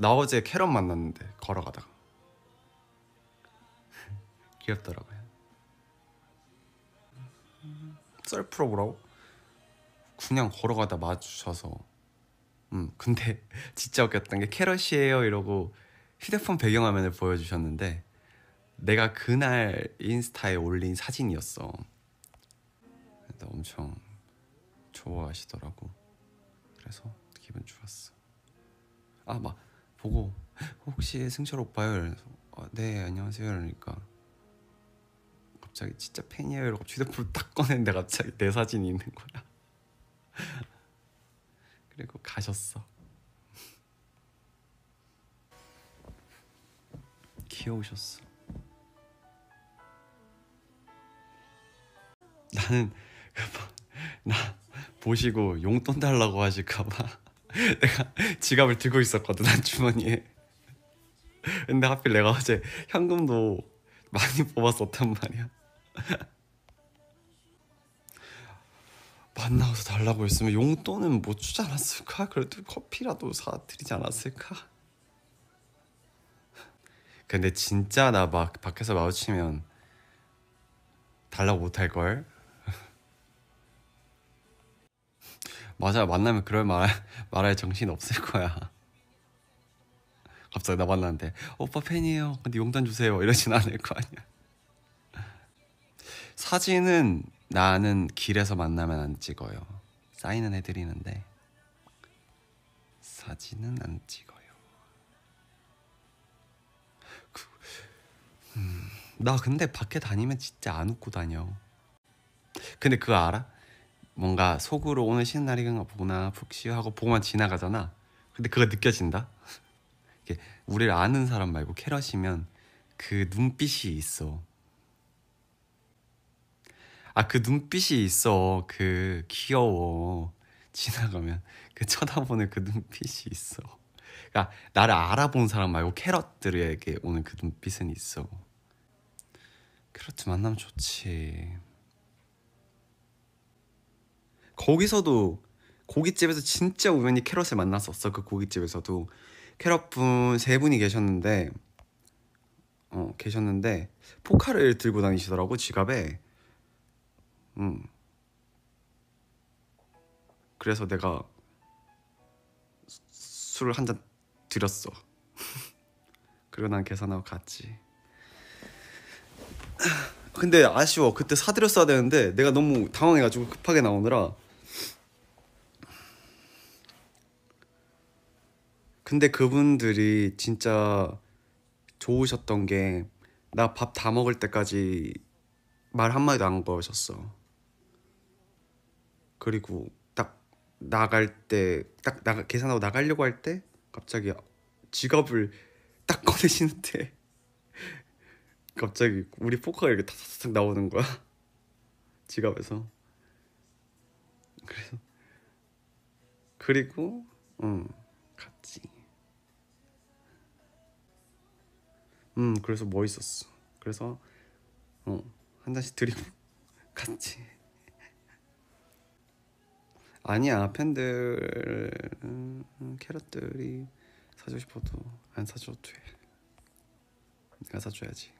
나 어제 캐럿 만났는데 걸어가다가 귀엽더라고요 썰 풀어보라고? 그냥 걸어가다 마주쳐서 음 근데 진짜 웃겼던 게 캐럿이에요 이러고 휴대폰 배경화면을 보여주셨는데 내가 그날 인스타에 올린 사진이었어 엄청 좋아하시더라고 그래서 기분 좋았어 아막 보고 혹시 승철 오빠요? 어, 네 안녕하세요. 이러니까 갑자기 진짜 팬이에요. 이러고 휴대폰을 딱 꺼냈는데 갑자기 내 사진이 있는 거야. 그리고 가셨어. 귀여우셨어. 나는 나 보시고 용돈 달라고 하실까봐. 내가 지갑을 들고 있었거든 한 주머니에 근데 하필 내가 어제 현금도 많이 뽑았었단 말이야 만나서 달라고 했으면 용돈은 못 뭐 주지 않았을까? 그래도 커피라도 사드리지 않았을까? 근데 진짜 나 막 밖에서 마주치면 달라고 못 할걸? 맞아 만나면 그럴 말 말할 정신 없을 거야. 갑자기 나 만났는데 오빠 팬이에요. 근데 용돈 주세요. 이러진 않을 거 아니야. 사진은 나는 길에서 만나면 안 찍어요. 사인은 해드리는데 사진은 안 찍어요. 그, 음, 나 근데 밖에 다니면 진짜 안 웃고 다녀. 근데 그거 알아? 뭔가 속으로 오늘 쉬는 날이가 보구나 푹 쉬어 하고 보고만 지나가잖아. 근데 그거 느껴진다. 이게 우리를 아는 사람 말고 캐럿이면 그 눈빛이 있어. 아 그 눈빛이 있어. 그 귀여워. 지나가면 그 쳐다보는 그 눈빛이 있어. 그러니까 나를 알아본 사람 말고 캐럿들에게 오는 그 눈빛은 있어. 캐럿 만나면 좋지. 거기서도 고깃집에서 진짜 우연히 캐럿을 만났었어 그 고깃집에서도 캐럿 분 세 분이 계셨는데 어 계셨는데 포카를 들고 다니시더라고 지갑에 음 그래서 내가 술을 한잔 드렸어 그리고 난 계산하고 갔지 근데 아쉬워 그때 사드렸어야 되는데 내가 너무 당황해가지고 급하게 나오느라 근데 그분들이 진짜 좋으셨던 게 나 밥 다 먹을 때까지 말 한마디도 안 거셨어. 그리고 딱 나갈 때 딱 나가 계산하고 나가려고 할 때 갑자기 지갑을 딱 꺼내시는데 갑자기 우리 포커가 이렇게 탁탁탁 나오는 거야 지갑에서 그래서 그리고 응 어. 음 그래서 멋있었어 뭐 그래서 어한 잔씩 드리고 같이 아니야 팬들 음, 캐럿들이 사주고 싶어도 안 사줘도 돼 내가 사줘야지